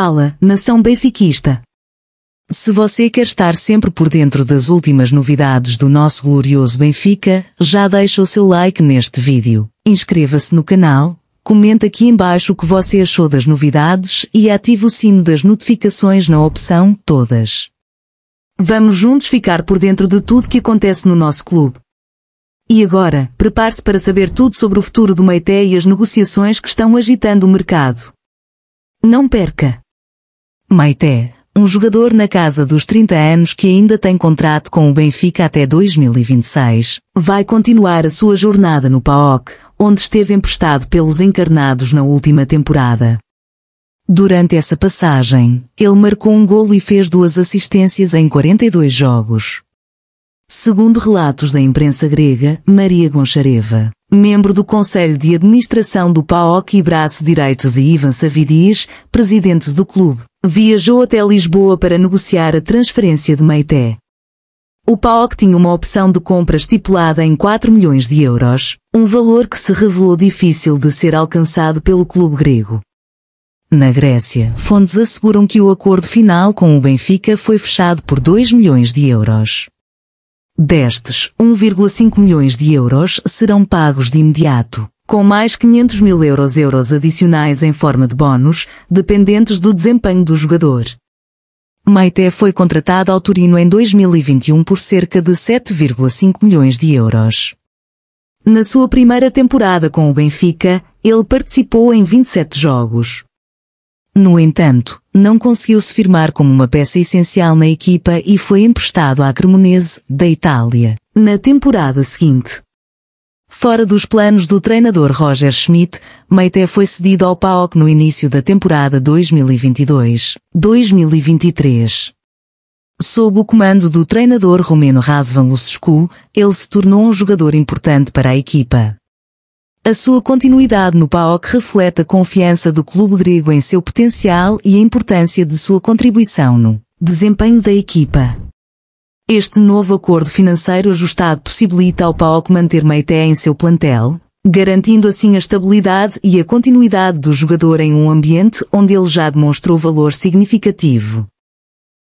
Fala, nação benfiquista. Se você quer estar sempre por dentro das últimas novidades do nosso glorioso Benfica, já deixa o seu like neste vídeo, inscreva-se no canal, comenta aqui embaixo o que você achou das novidades e ative o sino das notificações na opção Todas. Vamos juntos ficar por dentro de tudo que acontece no nosso clube. E agora, prepare-se para saber tudo sobre o futuro do Maité e as negociações que estão agitando o mercado. Não perca! Maite, um jogador na casa dos 30 anos que ainda tem contrato com o Benfica até 2026, vai continuar a sua jornada no PAOC, onde esteve emprestado pelos encarnados na última temporada. Durante essa passagem, ele marcou um golo e fez duas assistências em 42 jogos. Segundo relatos da imprensa grega, Maria Gonchareva, membro do Conselho de Administração do PAOC e braço direito de Ivan Savidis, presidente do clube, viajou até Lisboa para negociar a transferência de Meité. O PAOC tinha uma opção de compra estipulada em 4 milhões de euros, um valor que se revelou difícil de ser alcançado pelo clube grego. Na Grécia, fontes asseguram que o acordo final com o Benfica foi fechado por 2 milhões de euros. Destes, 1,5 milhões de euros serão pagos de imediato, com mais 500 mil euros, euros adicionais em forma de bónus, dependentes do desempenho do jogador. Maite foi contratado ao Turino em 2021 por cerca de 7,5 milhões de euros. Na sua primeira temporada com o Benfica, ele participou em 27 jogos, no entanto, não conseguiu se firmar como uma peça essencial na equipa e foi emprestado à Cremonese, da Itália, na temporada seguinte. Fora dos planos do treinador Roger Schmidt, Meite foi cedido ao PAOK no início da temporada 2022-2023. Sob o comando do treinador romeno Razvan Lucescu, ele se tornou um jogador importante para a equipa. A sua continuidade no PAOC reflete a confiança do clube grego em seu potencial e a importância de sua contribuição no desempenho da equipa. Este novo acordo financeiro ajustado possibilita ao PAOC manter Meité em seu plantel, garantindo assim a estabilidade e a continuidade do jogador em um ambiente onde ele já demonstrou valor significativo.